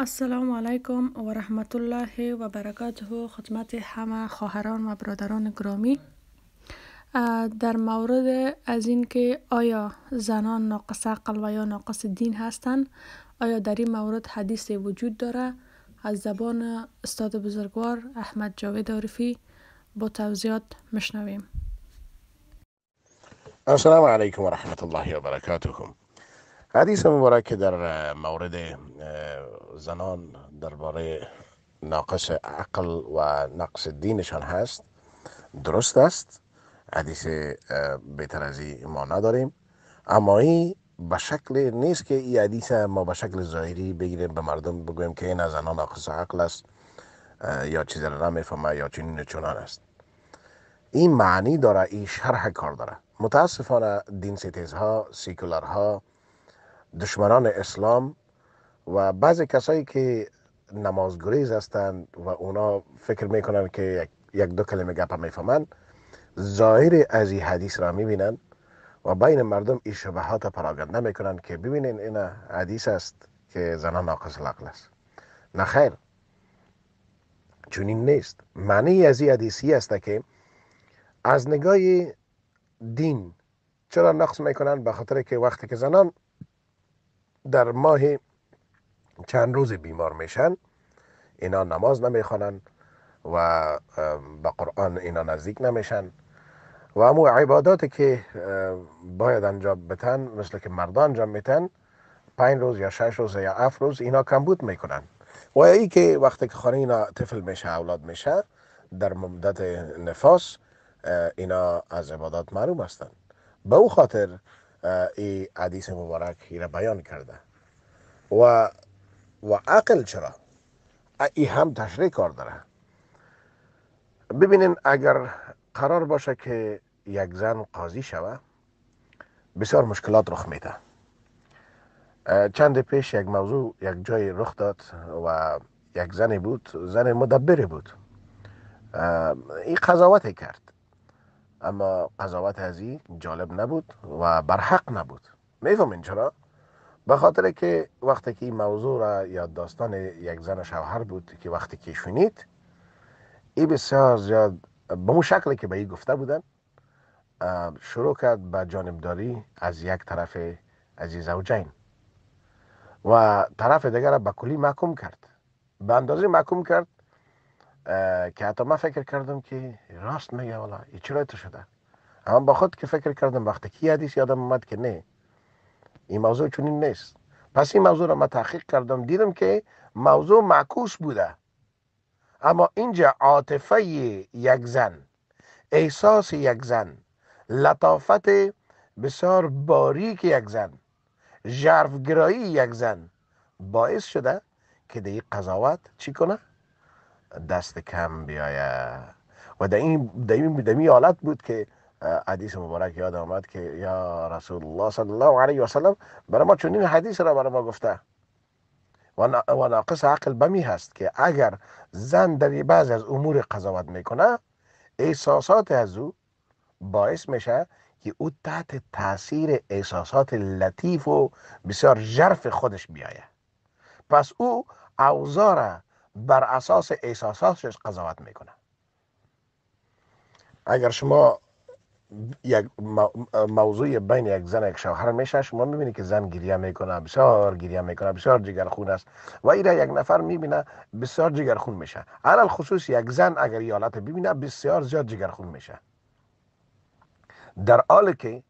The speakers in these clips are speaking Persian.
السلام علیکم و رحمت الله و برکاته خدمت همه خواهران و برادران گرامی در مورد از اینکه آیا زنان ناقص عقل و یا ناقص دین هستند آیا در این مورد حدیث وجود داره از زبان استاد بزرگوار احمد جاوید عارفی با توضیحات مشنویم السلام علیکم و رحمت الله و برکاته حدیث مبارک که در مورد زنان درباره ناقص عقل و نقص دینشان هست درست است حدیث بهتر از ما نداریم اما این به شکل نیست که این حدیث ما به شکل ظاهری بگیریم به مردم بگویم که این از زنان ناقص عقل است یا چیز را نمیفهمه یا چنین چنان است این معنی داره این شرح کار داره متاسفانه دین ستیزها سیکولرها دشمنان اسلام و بعضی کسایی که نمازگریز هستند و اونا فکر میکنند که یک دو کلمه گپ میفهمند ظاهر از این حدیث را میبینند و بین مردم این شبهات پراگنده میکنن که ببینین این حدیث است که زنان ناقص العقل است نه خیر چنین نیست معنی از این حدیثی است که از نگاه دین چرا نقص میکنند؟ به خاطر که وقتی که زنان در ماه چند روز بیمار میشن اینا نماز نمیخوانن و به قرآن اینا نزدیک نمیشن و امو عباداتی که باید انجام بتن مثل که مردان انجام میتن پنج روز یا شش روز یا هفت روز اینا کمبود میکنن و ای که وقتی که خانه اینا طفل میشه اولاد میشه در مدت نفاس اینا از عبادات معروم هستن به او خاطر ای حدیث مبارک را بیان کرده و و عقل چرا ای هم تشریح کار داره ببینین اگر قرار باشه که یک زن قاضی شوه بسیار مشکلات رخ میده چند پیش یک موضوع یک جای رخ داد و یک زنی بود زن مدبری بود این قضاوتی کرد اما قضاوت از جالب نبود و برحق نبود میفهمین چرا به خاطر که وقتی که این موضوع را یا داستان یک زن شوهر بود که وقتی که شنید ای بسیار زیاد به اون شکلی که به ای گفته بودن شروع کرد به جانبداری از یک طرف از زوجین و طرف دیگر را به کلی محکوم کرد به اندازه محکوم کرد که حتی من فکر کردم که راست میگه والا این چرا تو شده اما با خود که فکر کردم وقتی که حدیث یادم اومد که نه این موضوع چنین نیست پس این موضوع را من تحقیق کردم دیدم که موضوع معکوس بوده اما اینجا عاطفه یک زن احساس یک زن لطافت بسیار باریک یک زن جرفگرایی یک زن باعث شده که دیگه قضاوت چی کنه دست کم بیاید و در این در این, حالت بود که حدیث مبارک یاد آمد که یا رسول الله صلی الله علیه و سلم برای ما چنین حدیث را برای ما گفته و ناقص عقل بمی هست که اگر زن در بعض از امور قضاوت میکنه احساسات از او باعث میشه که او تحت تاثیر احساسات لطیف و بسیار جرف خودش بیایه پس او اوزاره، بر اساس احساساتش قضاوت میکنه اگر شما یک موضوع بین یک زن و یک شوهر میشه شما میبینی که زن گریه میکنه بسیار گریه میکنه بسیار جگرخون است و را یک نفر میبینه بسیار جگرخون میشه علل خصوص یک زن اگر این حالت ببینه بسیار زیاد جگرخون میشه در حالی که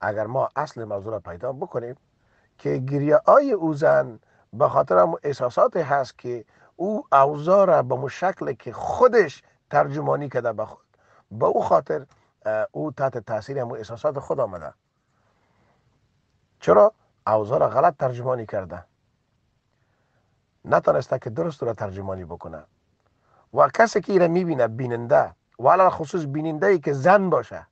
اگر ما اصل موضوع را پیدا بکنیم که گریه های او زن به خاطر احساسات هست که او اوضاع را به شکلی که خودش ترجمانی کرده به خود به او خاطر او تحت تاثیر هم احساسات خود آمده چرا اوضاع را غلط ترجمانی کرده نتانسته که درست را ترجمانی بکنه و کسی که را میبینه بیننده و خصوص بیننده ای که زن باشه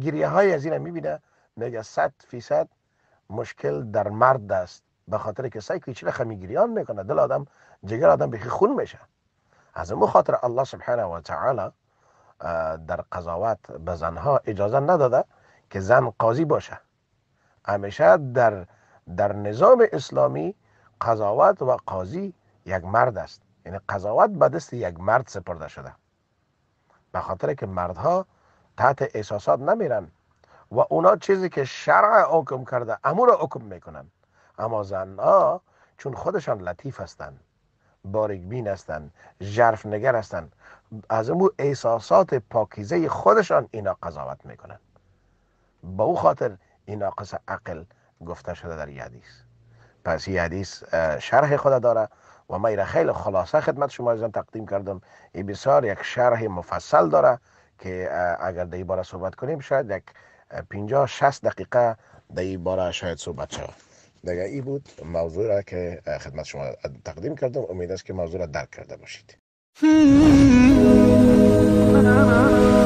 گریه های از ایره میبینه میگه صد فیصد مشکل در مرد است به خاطر سعی که چرا خمیگیریان میکنه دل آدم جگر آدم بخی خون میشه از مو خاطر الله سبحانه و تعالی در قضاوت به زنها اجازه نداده که زن قاضی باشه همیشه در در نظام اسلامی قضاوت و قاضی یک مرد است یعنی قضاوت به دست یک مرد سپرده شده به خاطر که مردها تحت احساسات نمیرن و اونا چیزی که شرع حکم کرده امور حکم میکنن اما زنها چون خودشان لطیف هستند باریک بین هستند جرف نگر هستند از امو احساسات پاکیزه خودشان اینا قضاوت میکنن با او خاطر اینا ناقص عقل گفته شده در یه حدیث پس یه حدیث شرح خود داره و من ایره خیلی خلاصه خدمت شما ازن تقدیم کردم این بسیار یک شرح مفصل داره که اگر در باره صحبت کنیم شاید یک پینجا شست دقیقه در باره شاید صحبت شو. ای بود موضوع را که خدمت شما تقدیم کردم امید است که موضوع را درک کرده باشید